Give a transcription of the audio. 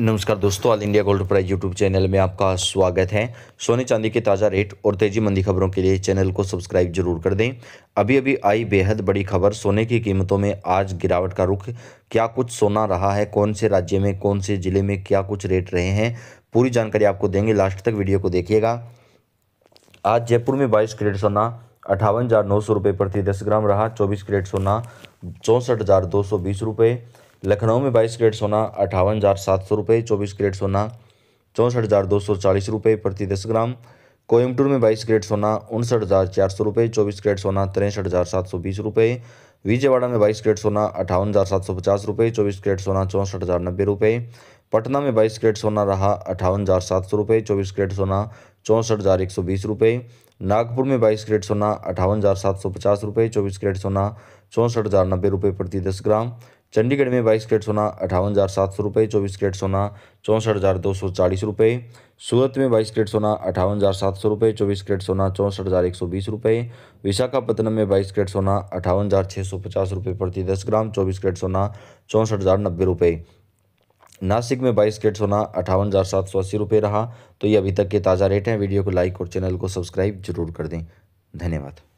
नमस्कार दोस्तों all India gold price YouTube channel में आपका स्वागत है सोने चांदी के ताज़ा रेट और तेजी मंदी खबरों के लिए चैनल को सब्सक्राइब जरूर कर दें अभी अभी आई बेहद बड़ी खबर सोने की कीमतों में आज गिरावट का रुख क्या कुछ सोना रहा है कौन से राज्य में कौन से ज़िले में क्या कुछ रेट रहे हैं पूरी जानकारी आपको देंगे लास्ट तक वीडियो को देखिएगा आज जयपुर में बाईस करेट सोना अठावन हज़ार नौ सौ रुपये प्रति दस ग्राम रहा चौबीस करेट सोना चौंसठ हज़ार दो सौ बीस रुपये लखनऊ में बाईस कैरेट सोना अठावन हज़ार सात सौ रुपये चौबीस कैरेट सोना चौंसठ हज़ार दो सौ चालीस रुपये प्रति दस ग्राम कोयम्बटूर में बाईस कैरेट सोना उनसठ हज़ार चार सौ रुपये चौबीस कैरेट सोना तिरसठ हज़ार सात सौ बीस रुपये विजयवाड़ा में बाईस कैरेट सोना अठावन हज़ार सात सौ पचास रुपये चौबीस कैरेट सोना चौंसठ हज़ार नब्बे रुपये पटना में बाईस कैरेट सोना रहा अठावन हज़ार सात सौ रुपये चौबीस कैरेट सोना चौंसठ हज़ार एक सौ बीस रुपये नागपुर में बाईस कैरेट सोना अठावन हज़ार सात सौ पचास रुपये चौबीस कैरेट सोना चौंसठ हज़ार नब्बे रुपये प्रति दस ग्राम चंडीगढ़ में बाईस कैरेट सोना अठावन हज़ार सात सौ रुपये चौबीस कैरेट सोना चौंसठ हज़ार दो सौ चालीस रुपये सूरत में बाईस कैरेट सोना अठावन हज़ार सात सौ रुपये चौबीस कैरेट सोना चौंसठ हज़ार एक सौ बीस रुपये विशाखापत्तनम में बाईस कैरेट सोना अठावन हज़ार छः सौ पचास रुपये प्रति दस ग्राम चौबीस कैरेट सोना चौंसठ हज़ार नब्बे रुपये नासिक में बाईस कैरेट सोना अठावन हज़ार सात सौ अस्सी रुपये रहा तो ये अभी तक के ताज़ा रेट हैं वीडियो को लाइक और चैनल को सब्सक्राइब जरूर कर दें धन्यवाद